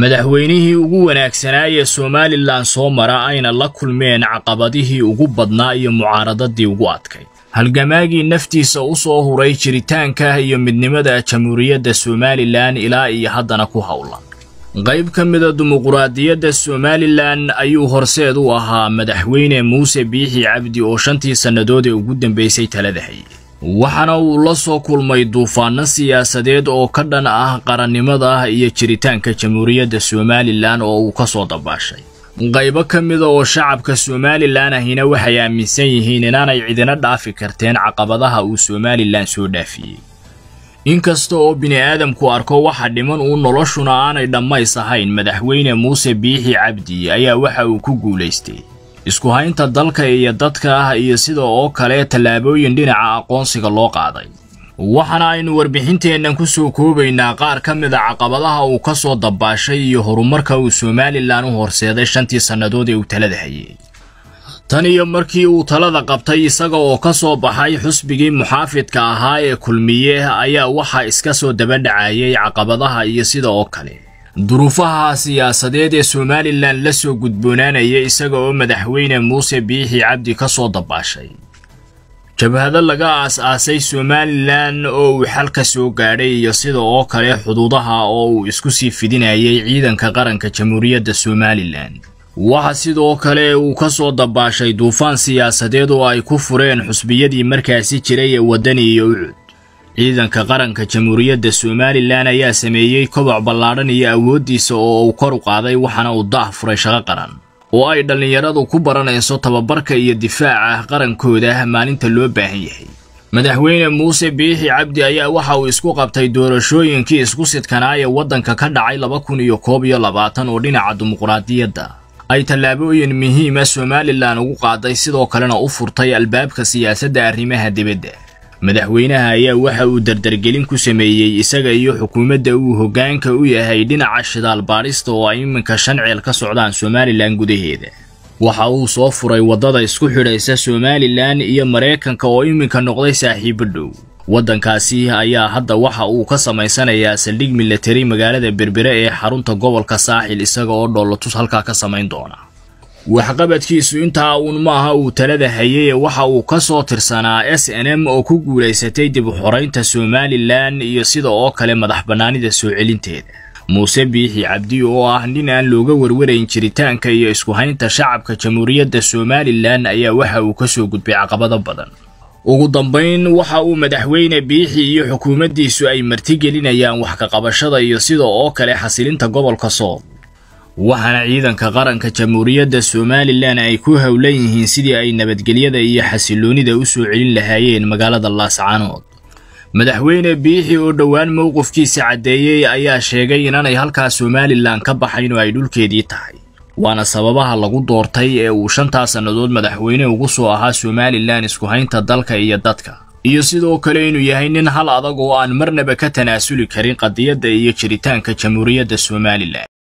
madaxweynihii ugu wanaagsanaa ee somalilan soo mara ayna la kulmeen caqabadihii ugu badnaa iyo mucaaradadii ugu adkayd halgamaagii naftiisa u soo huray jiritaanka iyo midnimada jamhuuriyadda somalilan ilaa iyo haddana ku howlan qayb ka mida dimuquraadiyadda somalilan ayuu horseed u ahaa madaxweyne muuse biixi cabdi oo shantii sannadood ee ugu dambaysay talada hayay waxaana uu la soo kulmay duufaano siyaasadeed oo ka dhan ah qarannimada ah iyo jiritaanka jamhuuriyadda somalilan oo uu ka soo dabaashay qaybo ka mida ah oo shacabka somalilan ahina waxay aaminsan yihiin inaanay cidina dhaafi karteen caqabadaha uu somalilan soo dhaafiyey inkasta oo bini'aadamku arko waxa dhiman uu noloshuna aanay dhammays ahayn madaxweyne muuse biixi cabdi ayaa waxa uu ku guulaystay isku haynta dalka iyo dadka ah iyo sida oo kale tallaabooyin dhinaca aqoonsiga loo qaaday waxaana aynu warbixinteennan kusoo koobaynaa qaar ka mid a ah caqabadaha uu ka soo dabaashay iyo horumarka uu somalilan u horseeday shantii sannadood ee uu talada hayey tan iyo markii uu talada qabtay isaga oo ka soo baxay xusbigii muxaafidka ahaa ee kulmiye ayaa waxaa iska soo dabandhacayay caqabadaha iyo sida oo kale duruufaha siyaasadeed ee somalilan la soo gudboonaanaya isaga oo madaxweyne muuse biixi cabdi ka soo dabaashay jabhado laga aas-aasay somalilan oo uu xalka soo gaadhay iyo sida oo kale xuduudaha oo uu isku sii fidinayay ciidanka qaranka jamhuuriyadda somalilan waxaa sidoo kale uu ka soo dabaashay duufaan siyaasadeed oo ay ku fureen xusbiyadii markaasi jiray ee waddani iyo ucud ciidanka qaranka jamhuuriyadda somalilan ayaa sameeyey koboc ballaadhan iyo awooddiisa oo uu kor u qaaday waxaana uu daah furay shaqo qaran oo ay dhallinyaradu ku baranayso tababarka iyo difaaca qarankooda maalinta loo baahan yahay madaxweyne muuse biixi cabdi ayaa waxa uu isku qabtay doorashooyinkii isku sidkanaa ee waddanka ka dhacay laba kun iyo koob iyo labaatan oo dhinaca dimuqraadiyadda ay tallaabooyin muhiima ah somalilan ugu qaaday sidoo kalena u furtay albaabka siyaasadda arrimaha dibadda madaxweynaha ayaa waxa uu dardargelin ku sameeyey isaga iyo xukuumadda uu hoggaanka u yahay dhinaca shidaal baadhista oo ay iminka shan shanceel ka socdaan somalilan gudaheeda waxa uu soo furay waddada isku xidhaysa somalilan iyo maraykanka oo iminka noqday saaxiibo dhow waddankaasi ayaa hadda waxa uu ka samaysanayaa saldhig milatari magaalada berbere ee xarunta gobolka saaxil isaga oo dhoolatus halkaa ka samayn doona waxqabadkiisu intaa uun maaha uu talada hayay waxa uu ka soo tirsanaa s n m oo ku guulaysatay dib u xoraynta somalilan iyo sida oo kale madax bannaanida soo celinteeda muuse biixi cabdi oo ah nin aan looga warwarayn jiritaanka iyo isku haynta shacabka jamhuuriyadda somalilan ayaa waxa uu ka soo gudbay caqabado badan ugu dambayn waxa uu madaxweyne biixi iyo xukuumaddiisu ay martigelinayaan wax ka iyo sida oo kale xasilinta gobolka sool waxaana ciidanka qaranka jamhuuriyadda somalilan ay ku howlan yihiin sidii ay nabadgelyada iyo xasiloonida u soo celin lahaayeen magaalada laascanood madaxweyne biixi oo dhowaan mowqifkiisa caddeeyey ayaa sheegay inaanay halkaa somalilan ka baxayn ay dhulkeedii tahay waana sababaha lagu doortay ee uu shantaa sannadood madaxweyne ugu soo ahaa somalilan isku haynta dalka iyo dadka iyo sidoo kale inuu yahay nin hal adag oo aan marnaba ka tanaasuli karin qadiyadda iyo jiritaanka jamhuuriyadda somalilan